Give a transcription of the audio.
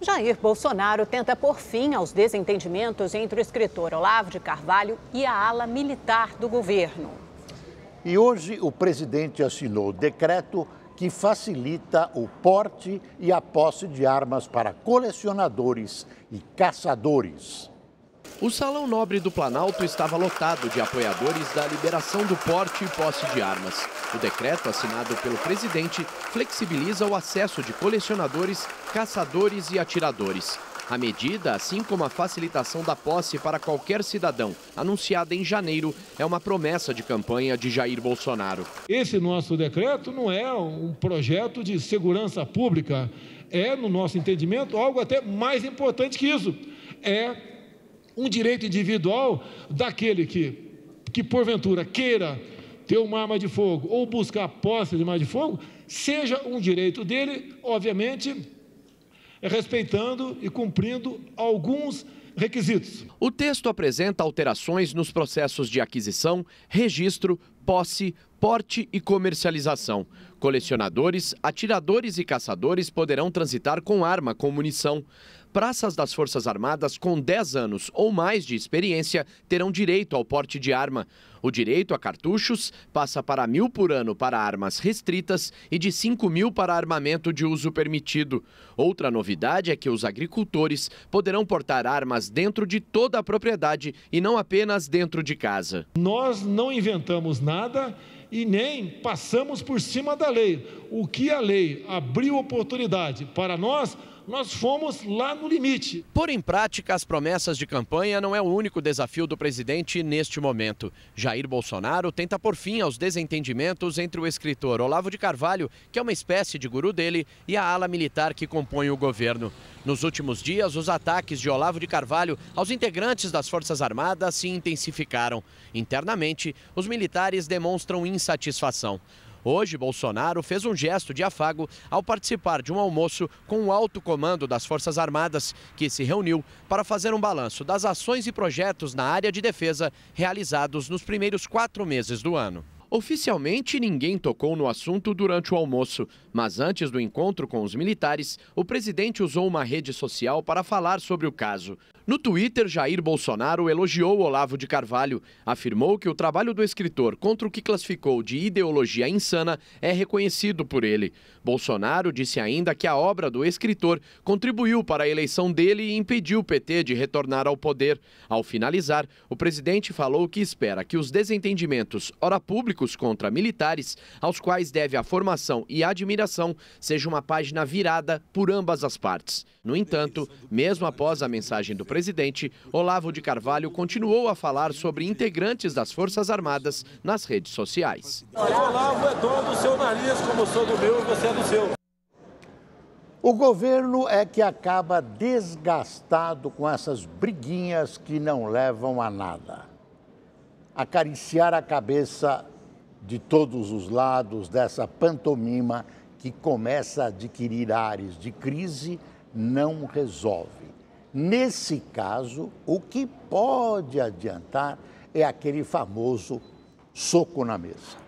Jair Bolsonaro tenta pôr fim aos desentendimentos entre o escritor Olavo de Carvalho e a ala militar do governo. E hoje o presidente assinou o decreto que facilita o porte e a posse de armas para colecionadores e caçadores. O Salão Nobre do Planalto estava lotado de apoiadores da liberação do porte e posse de armas. O decreto, assinado pelo presidente, flexibiliza o acesso de colecionadores, caçadores e atiradores. A medida, assim como a facilitação da posse para qualquer cidadão, anunciada em janeiro, é uma promessa de campanha de Jair Bolsonaro. Esse nosso decreto não é um projeto de segurança pública, é, no nosso entendimento, algo até mais importante que isso. É um direito individual daquele que, que porventura queira ter uma arma de fogo ou buscar a posse de uma arma de fogo, seja um direito dele, obviamente, respeitando e cumprindo alguns requisitos. O texto apresenta alterações nos processos de aquisição, registro, posse, porte e comercialização. Colecionadores, atiradores e caçadores poderão transitar com arma com munição praças das Forças Armadas com 10 anos ou mais de experiência terão direito ao porte de arma. O direito a cartuchos passa para mil por ano para armas restritas e de 5 mil para armamento de uso permitido. Outra novidade é que os agricultores poderão portar armas dentro de toda a propriedade e não apenas dentro de casa. Nós não inventamos nada e nem passamos por cima da lei. O que a lei abriu oportunidade para nós nós fomos lá no limite. Por em prática as promessas de campanha não é o único desafio do presidente neste momento. Jair Bolsonaro tenta por fim aos desentendimentos entre o escritor Olavo de Carvalho, que é uma espécie de guru dele, e a ala militar que compõe o governo. Nos últimos dias, os ataques de Olavo de Carvalho aos integrantes das Forças Armadas se intensificaram. Internamente, os militares demonstram insatisfação. Hoje, Bolsonaro fez um gesto de afago ao participar de um almoço com o alto comando das Forças Armadas, que se reuniu para fazer um balanço das ações e projetos na área de defesa realizados nos primeiros quatro meses do ano. Oficialmente, ninguém tocou no assunto durante o almoço, mas antes do encontro com os militares, o presidente usou uma rede social para falar sobre o caso. No Twitter, Jair Bolsonaro elogiou Olavo de Carvalho, afirmou que o trabalho do escritor contra o que classificou de ideologia insana é reconhecido por ele. Bolsonaro disse ainda que a obra do escritor contribuiu para a eleição dele e impediu o PT de retornar ao poder. Ao finalizar, o presidente falou que espera que os desentendimentos, ora públicos, públicos contra militares, aos quais deve a formação e a admiração, seja uma página virada por ambas as partes. No entanto, mesmo após a mensagem do presidente, Olavo de Carvalho continuou a falar sobre integrantes das Forças Armadas nas redes sociais. Olavo é dono do seu nariz, como sou do meu e você é do seu. O governo é que acaba desgastado com essas briguinhas que não levam a nada. Acariciar a cabeça de todos os lados dessa pantomima que começa a adquirir ares de crise não resolve. Nesse caso, o que pode adiantar é aquele famoso soco na mesa.